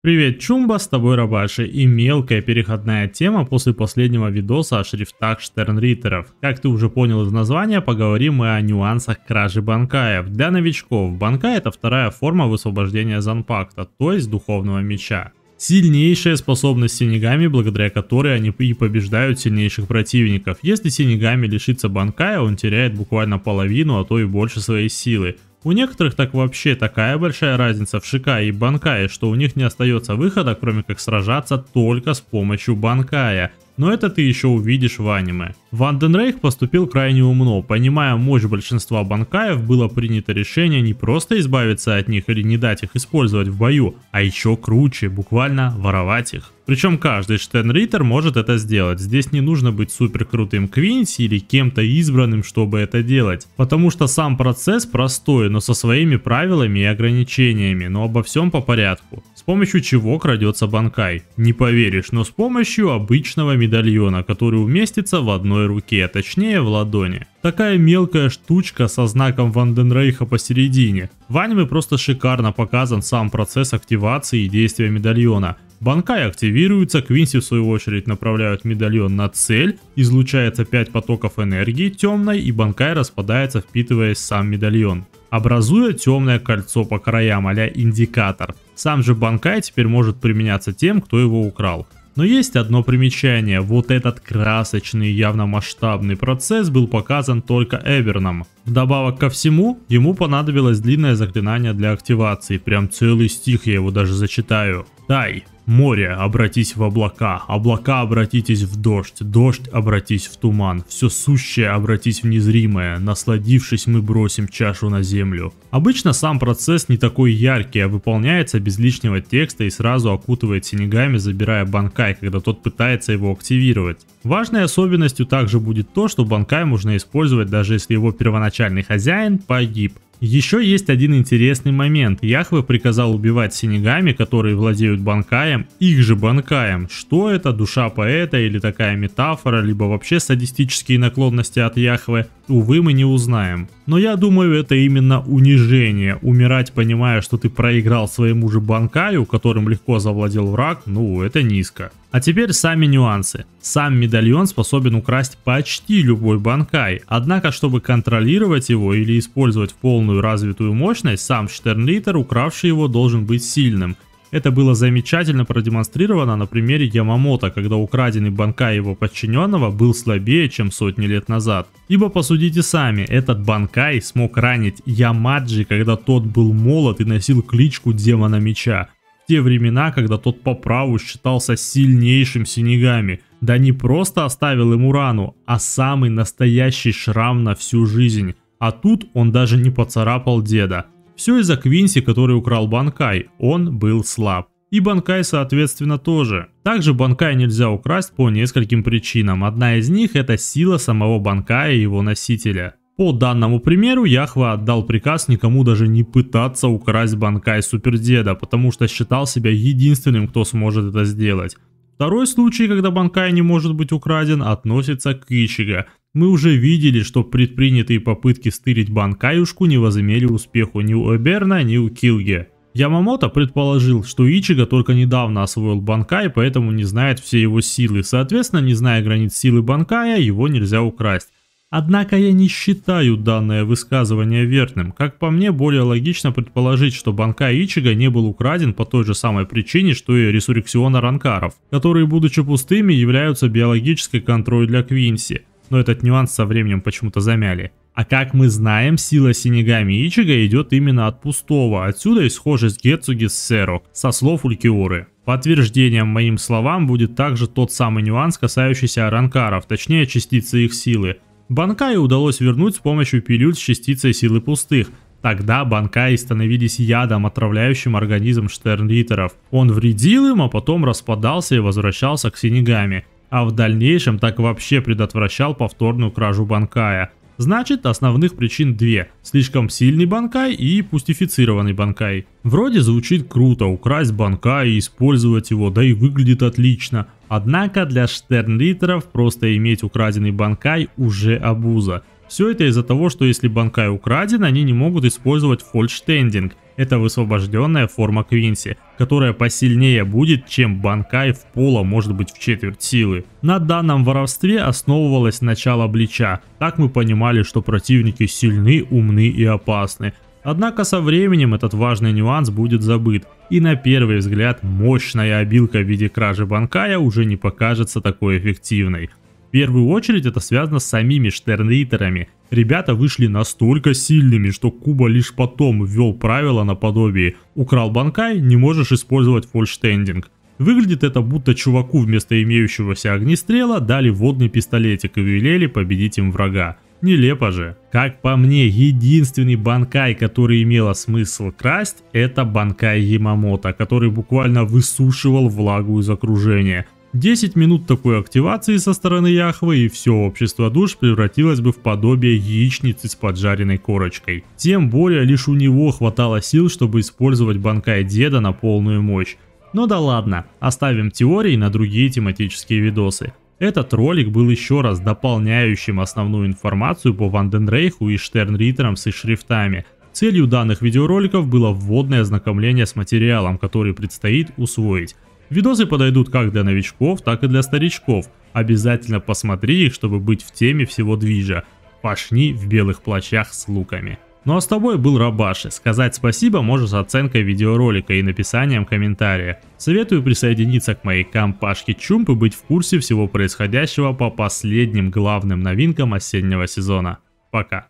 Привет, Чумба, с тобой Рабаши и мелкая переходная тема после последнего видоса о шрифтах Штернриттеров. Как ты уже понял из названия, поговорим мы о нюансах кражи банкаев. Для новичков, банкай это вторая форма высвобождения занпакта, то есть духовного меча. Сильнейшая способность Синегами, благодаря которой они и побеждают сильнейших противников. Если Синегами лишится банкая, он теряет буквально половину, а то и больше своей силы. У некоторых так вообще такая большая разница в Шика и Банкае, что у них не остается выхода, кроме как сражаться только с помощью Банкая. Но это ты еще увидишь в аниме. Ванденрейх поступил крайне умно. Понимая мощь большинства банкаев, было принято решение не просто избавиться от них или не дать их использовать в бою, а еще круче, буквально воровать их. Причем каждый Штенриттер может это сделать, здесь не нужно быть супер крутым Квинси или кем-то избранным, чтобы это делать. Потому что сам процесс простой, но со своими правилами и ограничениями, но обо всем по порядку. С помощью чего крадется банкай? Не поверишь, но с помощью обычного медальона, который уместится в одной одной руке, а точнее в ладони. Такая мелкая штучка со знаком Ванденрейха посередине. В аниме просто шикарно показан сам процесс активации и действия медальона. Банкай активируется, Квинси в свою очередь направляют медальон на цель, излучается 5 потоков энергии темной и Банкай распадается, впитываясь в сам медальон, образуя темное кольцо по краям а индикатор. Сам же Банкай теперь может применяться тем, кто его украл. Но есть одно примечание, вот этот красочный явно масштабный процесс был показан только Эберном. Вдобавок ко всему, ему понадобилось длинное заклинание для активации, прям целый стих я его даже зачитаю. Тай, Море, обратись в облака, облака, обратитесь в дождь, дождь, обратись в туман, все сущее, обратись в незримое, насладившись, мы бросим чашу на землю. Обычно сам процесс не такой яркий, а выполняется без лишнего текста и сразу окутывает синегами, забирая банкай, когда тот пытается его активировать. Важной особенностью также будет то, что банкай можно использовать даже если его первоначальный хозяин погиб. Еще есть один интересный момент. Яхве приказал убивать синегами, которые владеют банкаем, их же банкаем. Что это, душа поэта или такая метафора, либо вообще садистические наклонности от Яхве? увы, мы не узнаем. Но я думаю, это именно унижение. Умирать, понимая, что ты проиграл своему же банкаю, которым легко завладел враг, ну, это низко. А теперь сами нюансы. Сам медальон способен украсть почти любой банкай, однако чтобы контролировать его или использовать в полную развитую мощность, сам Штернлитер, укравший его, должен быть сильным, это было замечательно продемонстрировано на примере Ямамото, когда украденный банкай его подчиненного был слабее, чем сотни лет назад. Ибо посудите сами, этот банкай смог ранить Ямаджи, когда тот был молод и носил кличку Демона Меча. В те времена, когда тот по праву считался сильнейшим синегами. Да не просто оставил ему рану, а самый настоящий шрам на всю жизнь. А тут он даже не поцарапал деда. Все из-за Квинси, который украл Банкай, он был слаб. И Банкай соответственно тоже. Также Банкай нельзя украсть по нескольким причинам. Одна из них это сила самого Банкая и его носителя. По данному примеру, Яхва отдал приказ никому даже не пытаться украсть Банкай Супердеда, потому что считал себя единственным, кто сможет это сделать. Второй случай, когда Банкай не может быть украден, относится к Ичига. Мы уже видели, что предпринятые попытки стырить Банкаюшку не возымели успеху ни у Эберна, ни у Килге. Ямамото предположил, что Ичига только недавно освоил Банкай, поэтому не знает все его силы. Соответственно, не зная границ силы Банкая, его нельзя украсть. Однако я не считаю данное высказывание верным. Как по мне, более логично предположить, что Банкай Ичига не был украден по той же самой причине, что и Ресуррексиона Ранкаров, которые, будучи пустыми, являются биологической контроль для Квинси но этот нюанс со временем почему-то замяли. А как мы знаем, сила Синегами Ичига идет именно от пустого, отсюда и схожесть Гетсуги с Серок, со слов Улькиоры. Подтверждением моим словам будет также тот самый нюанс, касающийся ранкаров, точнее частицы их силы. Банкай удалось вернуть с помощью пилюль с частицей силы пустых, Тогда банкаи становились ядом, отравляющим организм штернлитеров. Он вредил им, а потом распадался и возвращался к синегами а в дальнейшем так вообще предотвращал повторную кражу банкая. Значит, основных причин две. Слишком сильный банкай и пустифицированный банкай. Вроде звучит круто, украсть банкай и использовать его, да и выглядит отлично. Однако для штернритеров просто иметь украденный банкай уже абуза. Все это из-за того, что если банкай украден, они не могут использовать фольштендинг. Это высвобожденная форма Квинси, которая посильнее будет, чем банкай в пола может быть в четверть силы. На данном воровстве основывалось начало Блича. Так мы понимали, что противники сильны, умны и опасны. Однако со временем этот важный нюанс будет забыт, и на первый взгляд мощная обилка в виде кражи банкая уже не покажется такой эффективной. В первую очередь это связано с самими Штернритерами. Ребята вышли настолько сильными, что Куба лишь потом ввел правила наподобие «Украл банкай, не можешь использовать фольштендинг». Выглядит это будто чуваку вместо имеющегося огнестрела дали водный пистолетик и велели победить им врага. Нелепо же. Как по мне, единственный банкай, который имело смысл красть, это банкай Ямамото, который буквально высушивал влагу из окружения. 10 минут такой активации со стороны Яхвы и все общество душ превратилось бы в подобие яичницы с поджаренной корочкой. Тем более лишь у него хватало сил, чтобы использовать Банкай Деда на полную мощь. Но ну да ладно, оставим теории на другие тематические видосы. Этот ролик был еще раз дополняющим основную информацию по Ванденрейху и Штернритерам с их шрифтами. Целью данных видеороликов было вводное ознакомление с материалом, который предстоит усвоить. Видосы подойдут как для новичков, так и для старичков. Обязательно посмотри их, чтобы быть в теме всего движа. Пошни в белых плащах с луками. Ну а с тобой был Рабаши. Сказать спасибо можешь с оценкой видеоролика и написанием комментария. Советую присоединиться к моей компашке Чумп и быть в курсе всего происходящего по последним главным новинкам осеннего сезона. Пока.